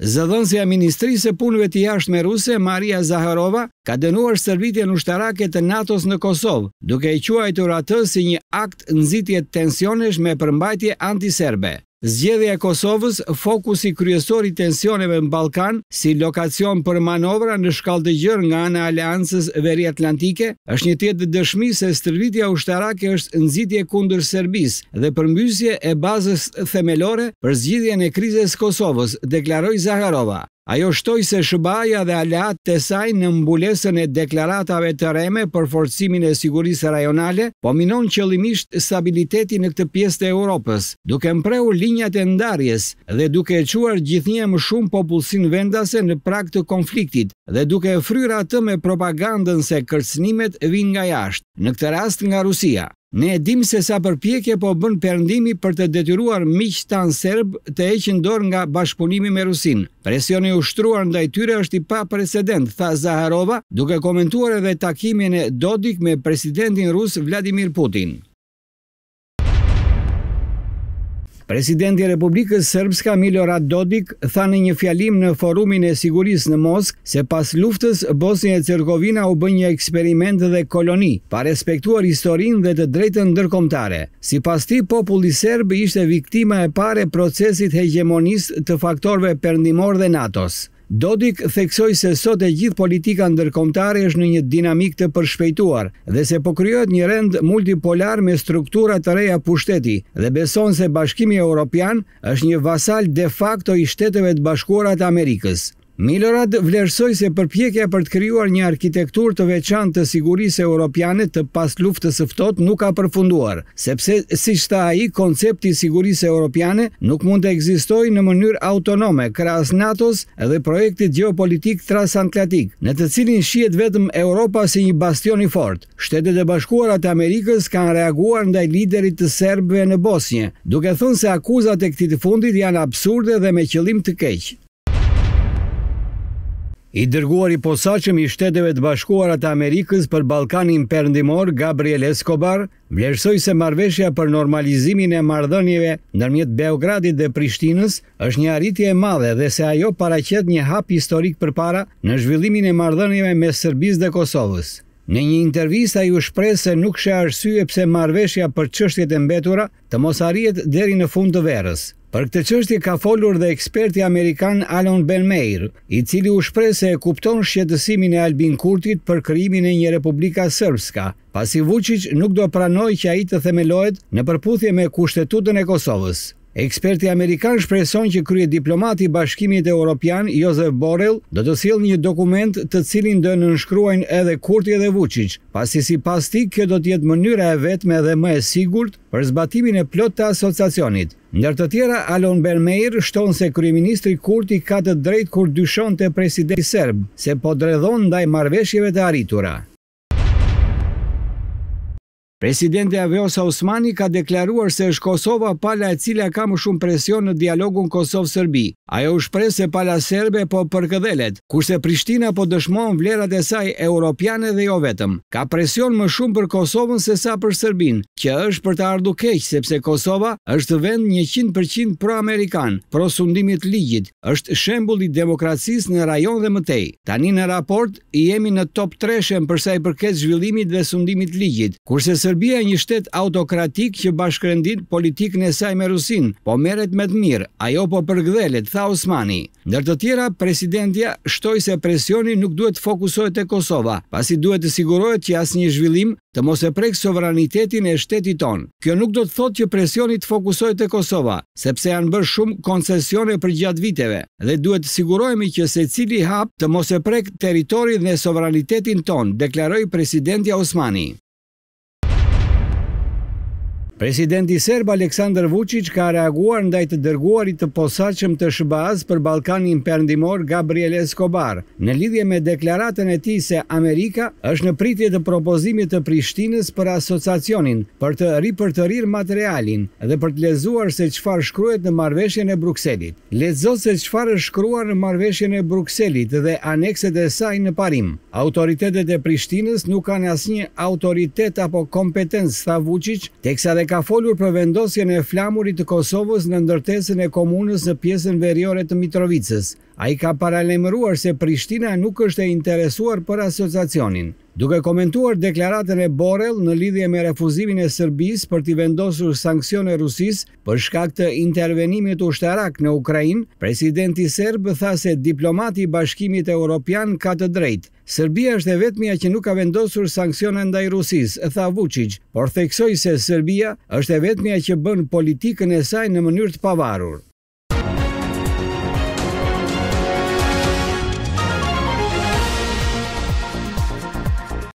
Zëdhënësja Ministrisë e Punëve të Jashtme Ruse, Maria Zaharova, ka dënuar shërbitjen ushtarake të NATO-s në Kosovë, duke i quajtur atë si një akt nxitje tensionesh me përmbajtje antiserbe. Zgjedhja e Kosovës, fokusi kryesor i tensioneve në Ballkan, si lokacion për manovra në shkallë të gjerë nga ana e Aleancës Veri Atlantike, është një tjetër dëshmi se stërvitja ushtarake është nxitje kundër Serbisë dhe përmbysje e bazës themelore për zgjidhjen e krizës së Kosovës, deklaroi Zaharova. Ajo shtoj se Shëbaja dhe Alat të saj në mbulesën e deklaratave të reme për forcimin e sigurisë rajonale, po minon qëllimisht stabiliteti në këtë pjesë të Europës, duke mpreu linjat e ndarjes dhe duke e quar gjithnje më shumë popullsin vendase në prak të konfliktit dhe duke e fryra të me propagandën se kërcnimet vinë nga jashtë, në këtë rast nga Rusia. Ne e dim se sa përpjekje po bën perëndimi për të detyruar miqtan serb të eqin dorë nga bashkëpunimi me Rusinë. Presioni i ushtruar ndaj tyre është i paprecedent, tha Zaharova, duke komentuar edhe takimin e Dodik me presidentin rus Vladimir Putin. Presidenti i Republikës Serbska Milorad Dodik tha në një fjalim në forumin e sigurisë në Moskë se pas luftës Bosnia e Hercegovina u bë një eksperiment dhe koloni, pa respektuar historinë dhe të drejtën ndërkombëtare. Sipas tij, populli serb ishte viktima e parë e procesit hegemonist të faktorëve perëndimor dhe NATO-s. Dodik theksoj se sot e gjithë politika ndërkomtare është në një dinamik të përshpejtuar dhe se pokryot një rend multipolar me struktura të reja pushteti dhe beson se bashkimi e Europian është një vasal de facto i shteteve të bashkuarat Amerikës. Milorad vlerësoi se përpjekja për të krijuar një arkitekturë të veçantë të sigurisë europiane të pas luftës së ftohtë nuk ka përfunduar, sepse siç shta ai, koncepti i sigurisë europiane nuk mund të ekzistojë në mënyrë autonome krahas NATO-s dhe projektit gjeopolitik transatlantik, në të cilin shihet vetëm Europa si një bastion i fortë. Shtetet e Bashkuara të Amerikës kanë reaguar ndaj liderit të serbëve në Bosnjë, duke thënë se akuzat e këtij fundit janë absurde dhe me qëllim të keq. I dërguar i posaqëm i shteteve të bashkuarat të Amerikës për Balkanin përndimor Gabriel Escobar, vlerësoj se marveshja për normalizimin e mardhënjive nërmjet Beogradit dhe Prishtinës është një arritje e madhe dhe se ajo paracet një hap historik për para në zhvillimin e mardhënjive me Sërbis dhe Kosovës. Në një intervista ju shprej se nuk shë arsye pëse marveshja për qështjet e mbetura të mos arjet deri në fund të verës. Për këtë çështje ka folur dhe eksperti amerikan Alon Ben Meir, i cili u shpreh se e kupton shqetësimin e Albin Kurtit për krijimin e një republika serbska, pasi Vučić nuk do pranojë që ai të themelohet në përputhje me kushtetutën e Kosovës. Eksperti amerikan shpreson që krye diplomati bashkimit e Europian, Borrell, do të sil një dokument të cilin do nënshkruajnë edhe Kurti edhe Vucic, pasi sipas pas ti kjo do tjetë mënyra e vetme dhe më e sigurt për zbatimin e plot të asociacionit. Ndër të tjera, Alon Bermeir shton se Kryeministri Kurti ka të drejt kur dyshon të presidenti Serb, se po dredhon ndaj marrëveshjeve të arritura. Presidente Aveosa Osmani ka deklaruar se është Kosova pala e cilja ka më shumë presion në dialogun Kosovë-Sërbi. Ajo është prej se pala Serbe po përkëdhelet, kurse Prishtina po dëshmonë vlerat e saj europiane dhe jo vetëm. Ka presion më shumë për Kosovën se sa për Sërbin, që është për të ardu keqë sepse Kosova është vend 100% pro-amerikan, pro-sundimit ligjit, është shembuli demokracis në rajon dhe mëtej. Tani në raport i jemi në top 3 shem përsa i përket zhvillimit dhe sundimit ligjit, kurse Serbia e një shtet autokratik që bashkërendit politik në saj me Rusin, po meret me të mirë, ajo po përgdhelet, tha Osmani. Nërë të tjera, presidentja shtoj se presjoni nuk duhet të fokusojt e Kosova, pasi duhet të sigurojt që asë një zhvillim të mos e prekë sovranitetin e shtetit tonë. Kjo nuk do të thot që presjoni të fokusojt e Kosova, sepse janë bërë shumë koncesione për gjatë viteve, dhe duhet të sigurojmi që se cili hapë të mos e prekë teritorit dhe sovranitetin tonë, deklaroj presidentja Osmani. Presidenti Serb Aleksandr Vučić ka reaguar ndaj të dërguarit të posaçëm të SBA-s për Ballkanin Perëndimor Gabriel Escobar në lidhje me deklaratën e tij se Amerika është në pritje të propozimit të Prishtinës për asociacionin për të ripërtërir materialin dhe për të lezuar se çfarë shkruhet në marrëveshjen e Brukselit. Lexo se çfarë është shkruar në marrëveshjen e Brukselit dhe anekset e saj në parim. Autoritetet e Prishtinës nuk kanë asnjë autoritet apo kompetencë, tha Vučić, teksa dhe ka folur për vendosjen e flamurit të Kosovës në ndërtesën e komunës në pjesën veriore të Mitrovicës A i ka paralemruar se Prishtina nuk është e interesuar për asociacionin. Duke komentuar deklaratën e Borel në lidhje me refuzimin e Sërbis për t'i vendosur sankcione Rusis për shkak të intervenimit ushtarak në Ukrajin, presidenti Serb tha se diplomati bashkimit e Europian ka të drejt. Sërbia është e vetëmja që nuk ka vendosur sankcione ndaj Rusis, tha Vucic, por theksoj se Sërbia është e vetëmja që bën politikën e saj në mënyrë të pavarur.